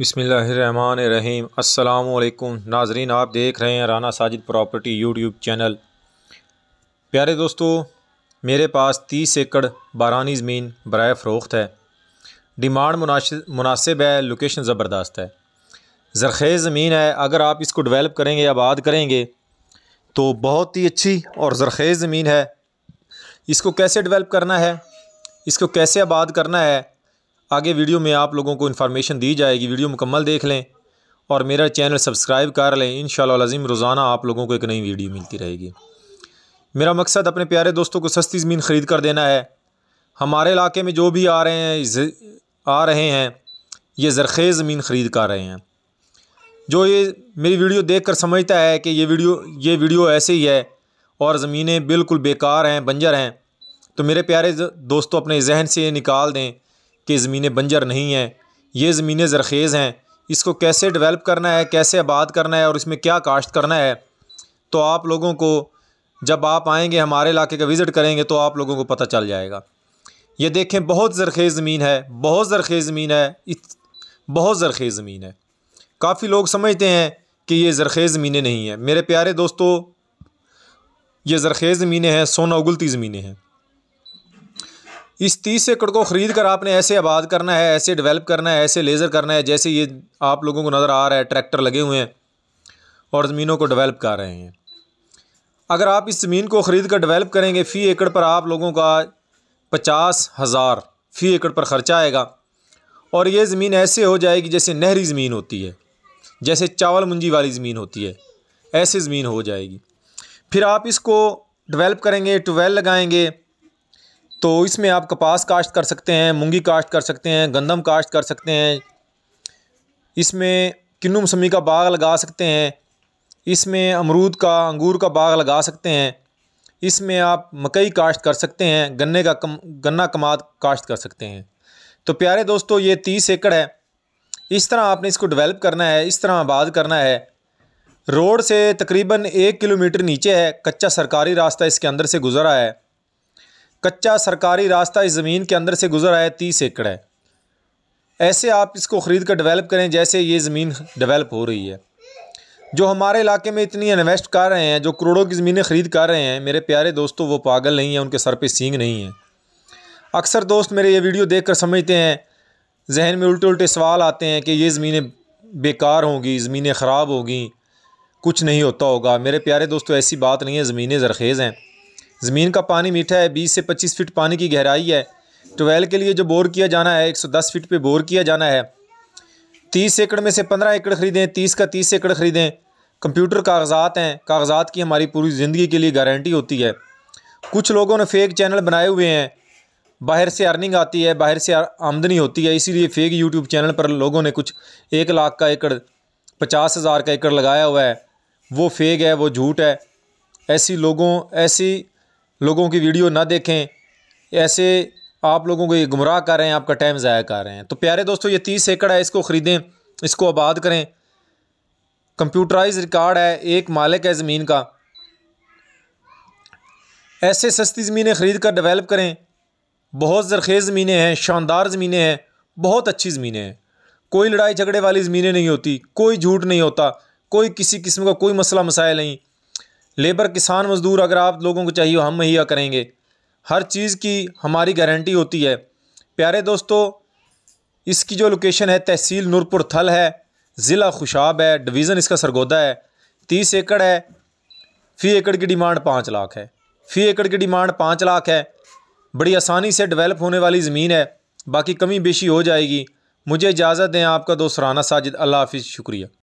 बसमीम अल्लाम नाजरीन आप देख रहे हैं Rana Sajid property YouTube channel प्यारे दोस्तों मेरे पास तीस एकड़ बारानी ज़मीन बर फ़रोख्त है डिमांड मुनासिब है लोकेशन ज़बरदस्त है ज़रखेज़ ज़मीन है अगर आप इसको डेवलप करेंगे आबाद करेंगे तो बहुत ही अच्छी और ज़रखेज़ ज़मीन है इसको कैसे डेवलप करना है इसको कैसे आबाद करना है आगे वीडियो में आप लोगों को इन्फॉर्मेशन दी जाएगी वीडियो मुकम्मल देख लें और मेरा चैनल सब्सक्राइब कर लें इन शज़ीम रोज़ाना आप लोगों को एक नई वीडियो मिलती रहेगी मेरा मकसद अपने प्यारे दोस्तों को सस्ती ज़मीन ख़रीद कर देना है हमारे इलाके में जो भी आ रहे हैं आ रहे हैं ये ज़रख़ेज़ ज़मीन ख़रीद कर रहे हैं जो ये मेरी वीडियो देख कर समझता है कि ये वीडियो ये वीडियो ऐसे ही है और ज़मीनें बिल्कुल बेकार हैं बंजर हैं तो मेरे प्यारे दोस्तों अपने जहन से ये निकाल दें कि ज़मीनें बंजर नहीं हैं ये ज़मीनें ज़रखेज़ हैं इसको कैसे डेवलप करना है कैसे आबाद करना है और इसमें क्या काश्त करना है तो आप लोगों को जब आप आएंगे हमारे इलाके का विज़िट करेंगे तो आप लोगों को पता चल जाएगा ये देखें बहुत ज़रखेज़ ज़मीन है बहुत ज़रखेज़ ज़मीन है बहुत ज़रखेज़ ज़मीन है काफ़ी लोग समझते हैं कि ये ज़रखेज़ ज़मीनें नहीं हैं मेरे प्यारे दोस्तों ये ज़रखेज़ ज़मीनें हैं सोना उगलती ज़मीनें हैं इस तीस एकड़ को ख़रीद कर आपने ऐसे आबाद करना है ऐसे डेवलप करना है ऐसे लेज़र करना है जैसे ये आप लोगों को नज़र आ रहा है ट्रैक्टर लगे हुए हैं और ज़मीनों को डेवलप कर रहे हैं अगर आप इस ज़मीन को ख़रीद कर डेवलप करेंगे फ़ी एकड़ पर आप लोगों का पचास हज़ार फ़ी एकड़ पर ख़र्चा आएगा और ये ज़मीन ऐसे हो जाएगी जैसे नहरी ज़मीन होती है जैसे चावल मुंजी वाली ज़मीन होती है ऐसे ज़मीन हो जाएगी फिर आप इसको डेवलप करेंगे ट्वेल लगाएंगे तो इसमें आप कपास काश्त कर सकते हैं मूंगी काश्त कर सकते हैं गंदम काश्त कर सकते हैं इसमें किन्नु मौसमी का बाग लगा सकते हैं इसमें अमरूद का अंगूर का बाग लगा सकते हैं इसमें आप मकई काश्त कर सकते हैं गन्ने का कम गन्ना कमाद काश्त कर सकते हैं तो प्यारे दोस्तों ये तीस एकड़ है इस तरह आपने इसको डेवलप करना है इस तरह आबाद करना है रोड से तकरीबन एक किलोमीटर नीचे है कच्चा सरकारी रास्ता इसके अंदर से गुजरा है कच्चा सरकारी रास्ता इस ज़मीन के अंदर से गुजर आया तीस एकड़ है ऐसे आप इसको ख़रीद कर डेवलप करें जैसे ये ज़मीन डेवलप हो रही है जो हमारे इलाके में इतनी इन्वेस्ट कर रहे हैं जो करोड़ों की ज़मीनें ख़रीद कर रहे हैं मेरे प्यारे दोस्तों वो पागल नहीं हैं उनके सर पे सींग नहीं है अक्सर दोस्त मेरे ये वीडियो देखकर समझते हैं जहन में उल्टे उल्टे सवाल आते हैं कि ये ज़मीनें बेकार होंगी ज़मीनें ख़राब होगी कुछ नहीं होता होगा मेरे प्यारे दोस्तों ऐसी बात नहीं है ज़मीनें जरखेज़ हैं ज़मीन का पानी मीठा है बीस से पच्चीस फीट पानी की गहराई है ट्वेल के लिए जो बोर किया जाना है एक सौ दस फीट पे बोर किया जाना है तीस एकड़ में से पंद्रह एकड़ ख़रीदें तीस का तीस एकड़ ख़रीदें कंप्यूटर कागजात हैं कागजात की हमारी पूरी ज़िंदगी के लिए गारंटी होती है कुछ लोगों ने फेक चैनल बनाए हुए हैं बाहर से अर्निंग आती है बाहर से आमदनी होती है इसीलिए फेक यूट्यूब चैनल पर लोगों ने कुछ एक लाख का एकड़ पचास हज़ार का एकड़ लगाया हुआ है वो फेक है वो झूठ है ऐसी लोगों ऐसी लोगों की वीडियो ना देखें ऐसे आप लोगों को ये गुमराह कर रहे हैं आपका टाइम ज़ाया कर रहे हैं तो प्यारे दोस्तों ये तीस एकड़ है इसको ख़रीदें इसको आबाद करें कंप्यूटराइज रिकॉर्ड है एक मालिक है ज़मीन का ऐसे सस्ती ज़मीनें ख़रीद कर डेवलप करें बहुत ज़रखेज़ ज़मीनें हैं शानदार ज़मीनें हैं बहुत अच्छी ज़मीनें हैं कोई लड़ाई झगड़े वाली ज़मीनें नहीं होती कोई झूठ नहीं होता कोई किसी किस्म का कोई मसला मसाइल नहीं लेबर किसान मज़दूर अगर आप लोगों को चाहिए हम मुहैया करेंगे हर चीज़ की हमारी गारंटी होती है प्यारे दोस्तों इसकी जो लोकेशन है तहसील नूरपुर थल है ज़िला खुशाब है डिवीज़न इसका सरगोदा है तीस एकड़ है फ़ी एकड़ की डिमांड पाँच लाख है फ़ी एकड़ की डिमांड पाँच लाख है बड़ी आसानी से डेवलप होने वाली ज़मीन है बाकी कमी बेशी हो जाएगी मुझे इजाज़त दें आपका दोस्त राना साजिद अल्लाह हाफिज़ शुक्रिया